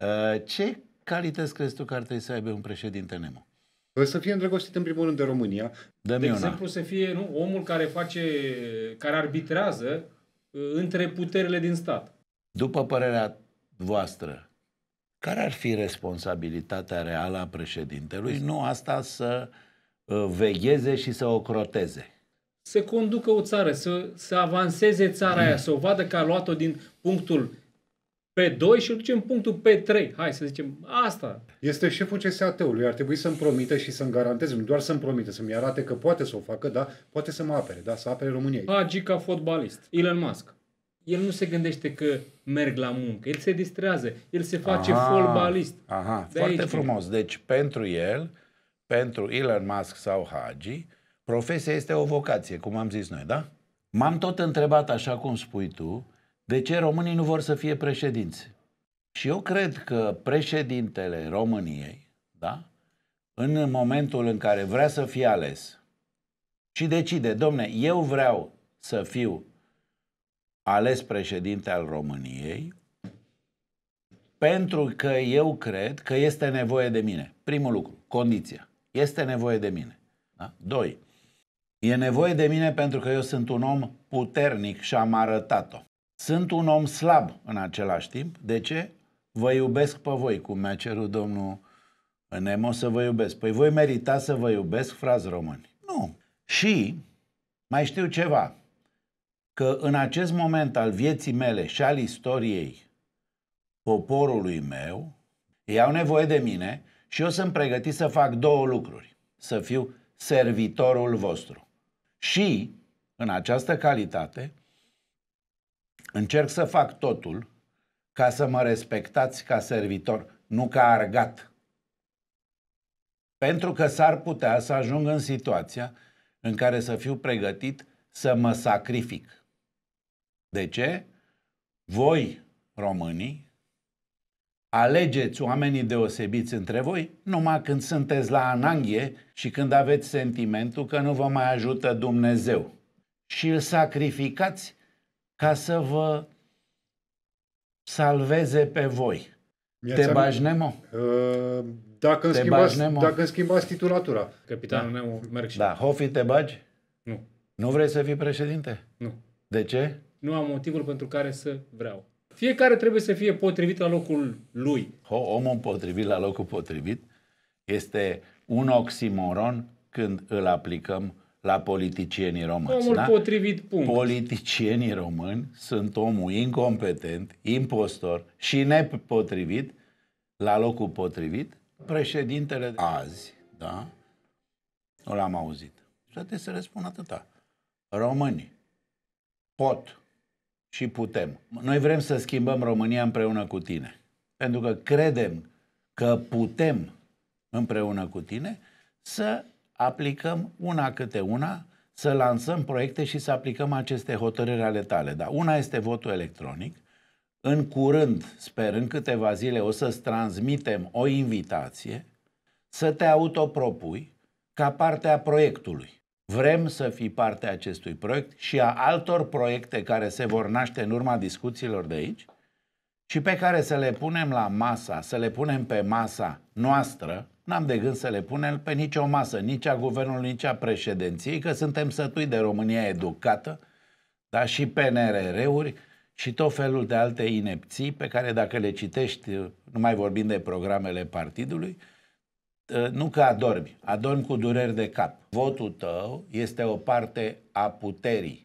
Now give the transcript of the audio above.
Ă, ce calități crezi tu că ar trebui să aibă un președinte Nemo? Păi să fie îndrăgostit în primul rând de România. Dă-mi de una. exemplu, să fie nu, omul care face, care arbitrează ă, între puterile din stat. După părerea voastră, care ar fi responsabilitatea reală a președintelui? Nu asta să ă, vegheze și să o croteze. Să conducă o țară, să, să avanseze țara aia, să o vadă că a luat-o din punctul p 2 și îl ducem punctul p 3. Hai să zicem asta. Este șeful CSAT-ului. Ar trebui să-mi promite și să-mi garanteze, nu doar să-mi promite să-mi arate că poate să o facă, da, poate să mă apere, da, să apere România. Hagi ca fotbalist, Elon Musk. El nu se gândește că merg la muncă, el se distrează, el se face aha, fotbalist. Aha, de foarte aici. frumos. Deci pentru el, pentru Elon Musk sau Hagi, profesia este o vocație, cum am zis noi, da? M-am tot întrebat, așa cum spui tu, de ce românii nu vor să fie președinți. Și eu cred că președintele României, da? în momentul în care vrea să fie ales și decide, domne, eu vreau să fiu ales președinte al României, pentru că eu cred că este nevoie de mine. Primul lucru, condiția. Este nevoie de mine. Da? Doi, e nevoie de mine pentru că eu sunt un om puternic și am arătat-o. Sunt un om slab în același timp. De ce? Vă iubesc pe voi, cum mi-a cerut domnul Nemo să vă iubesc. Păi voi merita să vă iubesc, frați români. Nu. Și mai știu ceva. Că în acest moment al vieții mele și al istoriei poporului meu, ei au nevoie de mine și eu sunt pregătit să fac două lucruri. Să fiu servitorul vostru. Și, în această calitate, Încerc să fac totul ca să mă respectați ca servitor, nu ca argat. Pentru că s-ar putea să ajung în situația în care să fiu pregătit să mă sacrific. De ce? Voi, românii, alegeți oamenii deosebiți între voi numai când sunteți la ananghie și când aveți sentimentul că nu vă mai ajută Dumnezeu. Și îl sacrificați ca să vă salveze pe voi. Te bagi Nemo? Uh, dacă, îmi, schimbați, bagi Nemo? dacă schimbați titulatura. Capitanul da. Nemo, merg și... Da, Hofi te bagi? Nu. Nu vrei să fii președinte? Nu. De ce? Nu am motivul pentru care să vreau. Fiecare trebuie să fie potrivit la locul lui. Ho, Omul potrivit la locul potrivit este un oximoron când îl aplicăm la politicienii români. Omul da? potrivit, punct. Politicienii români sunt omul incompetent, impostor și nepotrivit la locul potrivit. Președintele azi, da, nu l-am auzit. Și trebuie să răspund atâta. Români pot și putem. Noi vrem să schimbăm România împreună cu tine. Pentru că credem că putem împreună cu tine să aplicăm una câte una, să lansăm proiecte și să aplicăm aceste hotărâri ale tale. Da, una este votul electronic. În curând, sper, în câteva zile o să-ți transmitem o invitație să te autopropui ca parte a proiectului. Vrem să fii parte a acestui proiect și a altor proiecte care se vor naște în urma discuțiilor de aici și pe care să le punem la masa, să le punem pe masa noastră, n-am de gând să le punem pe nicio masă, nici a guvernului, nici a președinției, că suntem sătui de România educată, dar și PNRR-uri și tot felul de alte inepții pe care dacă le citești, nu mai vorbim de programele partidului, nu că adormi, adormi cu dureri de cap. Votul tău este o parte a puterii.